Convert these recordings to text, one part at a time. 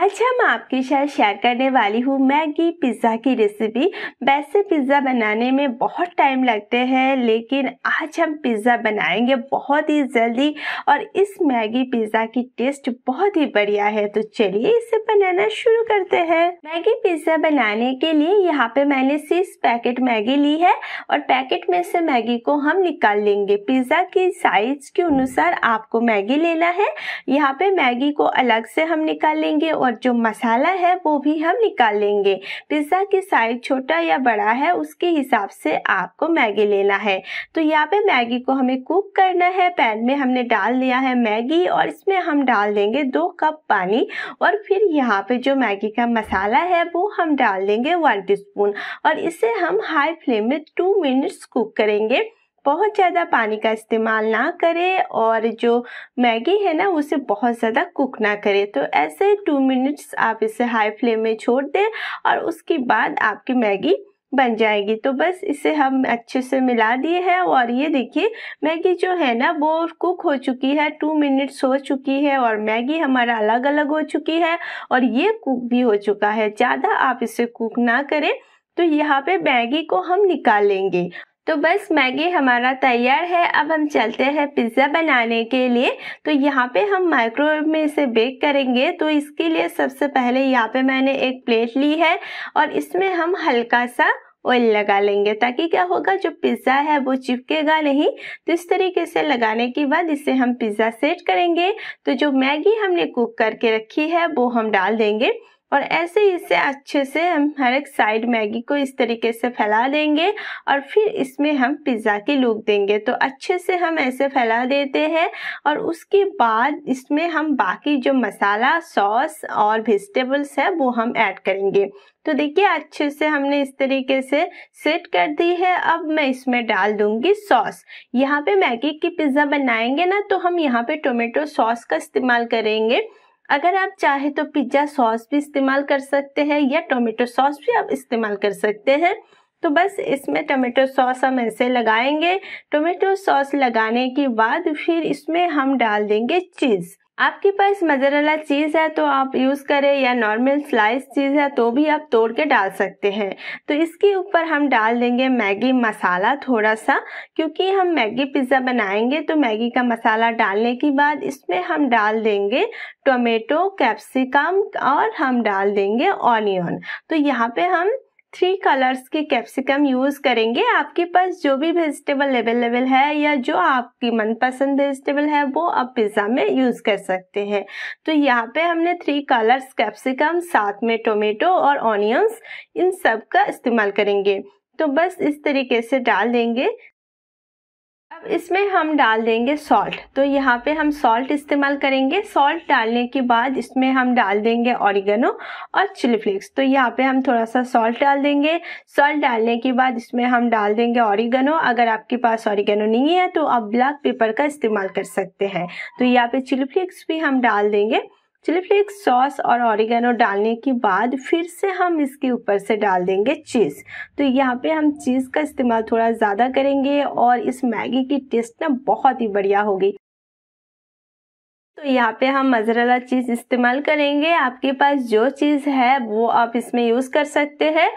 आज हम आपके साथ शेयर करने वाली हूँ मैगी पिज़्ज़ा की रेसिपी वैसे पिज़्ज़ा बनाने में बहुत टाइम लगते हैं लेकिन आज हम पिज़्ज़ा बनाएंगे बहुत ही जल्दी और इस मैगी पिज़्ज़ा की टेस्ट बहुत ही बढ़िया है तो चलिए इसे बनाना शुरू करते हैं मैगी पिज़्ज़ा बनाने के लिए यहाँ पे मैंने सिक्स पैकेट मैगी ली है और पैकेट में से मैगी को हम निकाल लेंगे पिज़्ज़ा की साइज के अनुसार आपको मैगी लेना है यहाँ पे मैगी को अलग से हम निकाल लेंगे और जो मसाला है वो भी हम निकाल लेंगे पिज़्ज़ा की साइज़ छोटा या बड़ा है उसके हिसाब से आपको मैगी लेना है तो यहाँ पे मैगी को हमें कुक करना है पैन में हमने डाल दिया है मैगी और इसमें हम डाल देंगे दो कप पानी और फिर यहाँ पे जो मैगी का मसाला है वो हम डाल देंगे वन स्पून और इसे हम हाई फ्लेम में टू मिनट्स कुक करेंगे बहुत ज़्यादा पानी का इस्तेमाल ना करें और जो मैगी है ना उसे बहुत ज़्यादा कुक ना करें तो ऐसे टू मिनट्स आप इसे हाई फ्लेम में छोड़ दें और उसके बाद आपकी मैगी बन जाएगी तो बस इसे हम अच्छे से मिला दिए हैं और ये देखिए मैगी जो है ना वो कुक हो चुकी है टू मिनट्स हो चुकी है और मैगी हमारा अलग अलग हो चुकी है और ये कुक भी हो चुका है ज़्यादा आप इसे कुक ना करें तो यहाँ पे मैगी को हम निकाल लेंगे तो बस मैगी हमारा तैयार है अब हम चलते हैं पिज़्ज़ा बनाने के लिए तो यहाँ पे हम माइक्रोवेव में इसे बेक करेंगे तो इसके लिए सबसे पहले यहाँ पे मैंने एक प्लेट ली है और इसमें हम हल्का सा ऑयल लगा लेंगे ताकि क्या होगा जो पिज़्ज़ा है वो चिपकेगा नहीं तो इस तरीके से लगाने के बाद इसे हम पिज़्ज़ा सेट करेंगे तो जो मैगी हमने कुक करके रखी है वो हम डाल देंगे और ऐसे ही इसे अच्छे से हम हर एक साइड मैगी को इस तरीके से फैला देंगे और फिर इसमें हम पिज़्ज़ा की लुक देंगे तो अच्छे से हम ऐसे फैला देते हैं और उसके बाद इसमें हम बाकी जो मसाला सॉस और वेजिटेबल्स है वो हम ऐड करेंगे तो देखिए अच्छे से हमने इस तरीके से सेट कर दी है अब मैं इसमें डाल दूंगी सॉस यहाँ पे मैगी की पिज़्ज़ा बनाएंगे ना तो हम यहाँ पे टोमेटो सॉस का इस्तेमाल करेंगे अगर आप चाहे तो पिज्ज़ा सॉस भी इस्तेमाल कर सकते हैं या टोमेटो सॉस भी आप इस्तेमाल कर सकते हैं तो बस इसमें टोमेटो सॉस हम ऐसे लगाएंगे टोमेटो सॉस लगाने के बाद फिर इसमें हम डाल देंगे चीज़ आपके पास मजरला चीज़ है तो आप यूज़ करें या नॉर्मल स्लाइस चीज़ है तो भी आप तोड़ के डाल सकते हैं तो इसके ऊपर हम डाल देंगे मैगी मसाला थोड़ा सा क्योंकि हम मैगी पिज़्ज़ा बनाएंगे तो मैगी का मसाला डालने के बाद इसमें हम डाल देंगे टोमेटो कैप्सिकम और हम डाल देंगे ऑनियन तो यहाँ पे हम थ्री कलर्स के कैप्सिकम यूज़ करेंगे आपके पास जो भी वेजिटेबल अवेलेबल है या जो आपकी मनपसंद वेजिटेबल है वो आप पिज़्ज़ा में यूज़ कर सकते हैं तो यहाँ पे हमने थ्री कलर्स कैप्सिकम साथ में टोमेटो और ऑनियंस इन सब का इस्तेमाल करेंगे तो बस इस तरीके से डाल देंगे अब इसमें हम डाल देंगे सॉल्ट तो यहाँ पे हम सॉल्ट इस्तेमाल करेंगे सॉल्ट डालने के बाद इसमें हम डाल देंगे ऑरिगनो और चिली फ्लेक्स तो यहाँ पे हम थोड़ा सा सॉल्ट डाल देंगे सॉल्ट डालने के बाद इसमें हम डाल देंगे ऑरिगेनो अगर आपके पास ऑरिगेनो नहीं है तो आप ब्लैक पेपर का इस्तेमाल कर सकते हैं तो यहाँ पे चिली फ्लेक्स भी हम डाल देंगे चिली फ्लेक्स सॉस और ऑरिगेनो डालने के बाद फिर से हम इसके ऊपर से डाल देंगे चीज़ तो यहाँ पे हम चीज़ का इस्तेमाल थोड़ा ज़्यादा करेंगे और इस मैगी की टेस्ट ना बहुत ही बढ़िया होगी तो यहाँ पे हम मजरेला चीज़ इस्तेमाल करेंगे आपके पास जो चीज़ है वो आप इसमें यूज़ कर सकते हैं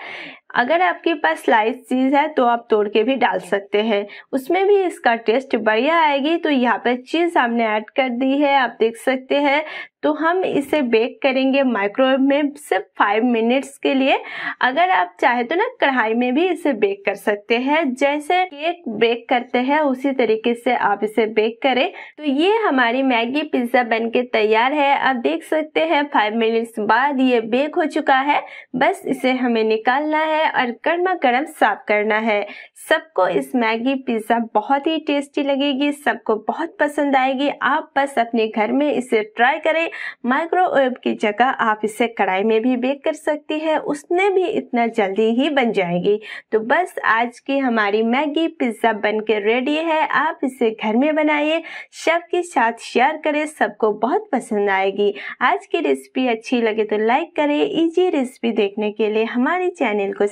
अगर आपके पास स्लाइस चीज़ है तो आप तोड़ के भी डाल सकते हैं उसमें भी इसका टेस्ट बढ़िया आएगी तो यहाँ पर चीज़ हमने ऐड कर दी है आप देख सकते हैं तो हम इसे बेक करेंगे माइक्रोवेव में सिर्फ फाइव मिनट्स के लिए अगर आप चाहे तो ना कढ़ाई में भी इसे बेक कर सकते हैं जैसे केक बेक करते हैं उसी तरीके से आप इसे बेक करें तो ये हमारी मैगी पिज्ज़ा बन के तैयार है आप देख सकते हैं फाइव मिनट्स बाद ये बेक हो चुका है बस इसे हमें निकालना है है और गर्मा गर्म साफ करना है सबको इस मैगी पिज़्ज़ा बहुत ही टेस्टी लगेगी सबको बहुत पसंद आएगी आप बस अपने घर में इसे ट्राई करें माइक्रोवेव की जगह आप इसे कढ़ाई में भी बेक कर सकती है उसने भी इतना जल्दी ही बन जाएगी तो बस आज की हमारी मैगी पिज़्ज़ा बन के रेडी है आप इसे घर में बनाइए शब के साथ शेयर करें सबको बहुत पसंद आएगी आज की रेसिपी अच्छी लगे तो लाइक करें इजी रेसिपी देखने के लिए हमारे चैनल को